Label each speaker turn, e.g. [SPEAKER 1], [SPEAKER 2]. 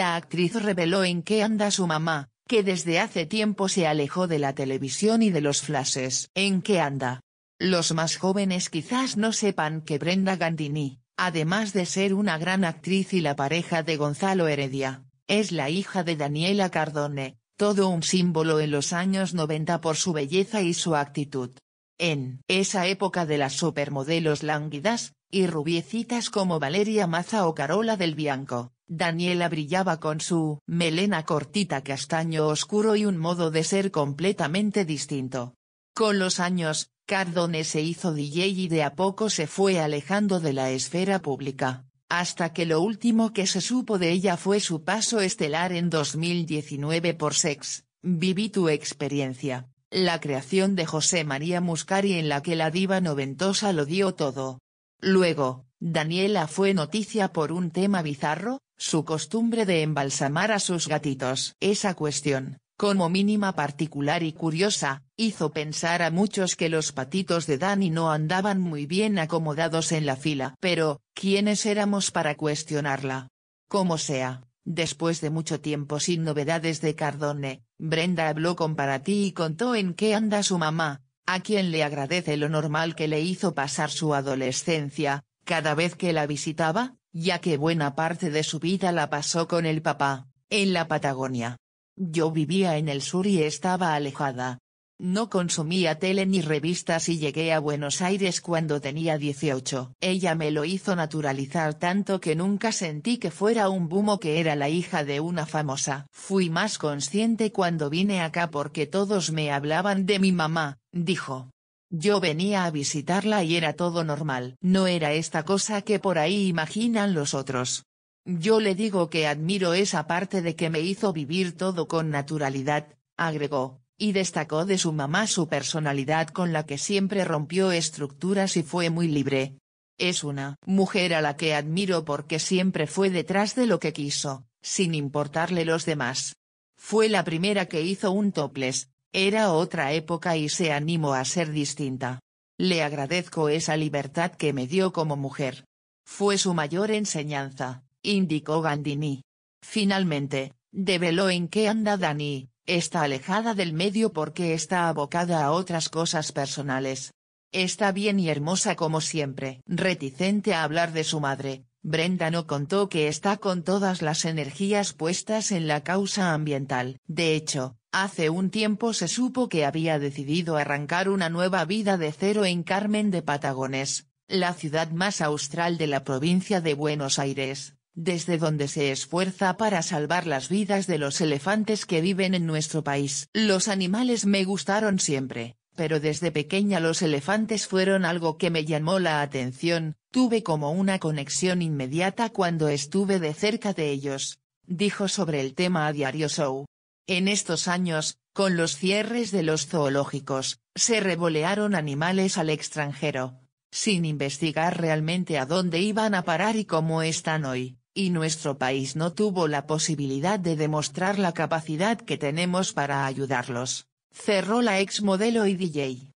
[SPEAKER 1] la actriz reveló en qué anda su mamá, que desde hace tiempo se alejó de la televisión y de los flashes. ¿En qué anda? Los más jóvenes quizás no sepan que Brenda Gandini, además de ser una gran actriz y la pareja de Gonzalo Heredia, es la hija de Daniela Cardone, todo un símbolo en los años 90 por su belleza y su actitud. En esa época de las supermodelos lánguidas, y rubiecitas como Valeria Maza o Carola del Bianco, Daniela brillaba con su melena cortita castaño oscuro y un modo de ser completamente distinto. Con los años, Cardone se hizo DJ y de a poco se fue alejando de la esfera pública, hasta que lo último que se supo de ella fue su paso estelar en 2019 por Sex, Viví tu experiencia, la creación de José María Muscari en la que la diva noventosa lo dio todo. Luego, Daniela fue noticia por un tema bizarro, su costumbre de embalsamar a sus gatitos. Esa cuestión, como mínima particular y curiosa, hizo pensar a muchos que los patitos de Dani no andaban muy bien acomodados en la fila. Pero, ¿quiénes éramos para cuestionarla? Como sea, después de mucho tiempo sin novedades de Cardone, Brenda habló con Parati y contó en qué anda su mamá, a quien le agradece lo normal que le hizo pasar su adolescencia, cada vez que la visitaba, ya que buena parte de su vida la pasó con el papá, en la Patagonia. Yo vivía en el sur y estaba alejada. No consumía tele ni revistas y llegué a Buenos Aires cuando tenía 18. Ella me lo hizo naturalizar tanto que nunca sentí que fuera un bumo que era la hija de una famosa. Fui más consciente cuando vine acá porque todos me hablaban de mi mamá, dijo. Yo venía a visitarla y era todo normal. No era esta cosa que por ahí imaginan los otros. Yo le digo que admiro esa parte de que me hizo vivir todo con naturalidad, agregó, y destacó de su mamá su personalidad con la que siempre rompió estructuras y fue muy libre. Es una mujer a la que admiro porque siempre fue detrás de lo que quiso, sin importarle los demás. Fue la primera que hizo un topless, era otra época y se animó a ser distinta. Le agradezco esa libertad que me dio como mujer. Fue su mayor enseñanza, indicó Gandini. Finalmente, develó en qué anda Dani, está alejada del medio porque está abocada a otras cosas personales. Está bien y hermosa como siempre. Reticente a hablar de su madre, Brenda no contó que está con todas las energías puestas en la causa ambiental. De hecho, Hace un tiempo se supo que había decidido arrancar una nueva vida de cero en Carmen de Patagones, la ciudad más austral de la provincia de Buenos Aires, desde donde se esfuerza para salvar las vidas de los elefantes que viven en nuestro país. Los animales me gustaron siempre, pero desde pequeña los elefantes fueron algo que me llamó la atención, tuve como una conexión inmediata cuando estuve de cerca de ellos, dijo sobre el tema a Diario Show. En estos años, con los cierres de los zoológicos, se revolearon animales al extranjero, sin investigar realmente a dónde iban a parar y cómo están hoy, y nuestro país no tuvo la posibilidad de demostrar la capacidad que tenemos para ayudarlos. Cerró la ex modelo y DJ.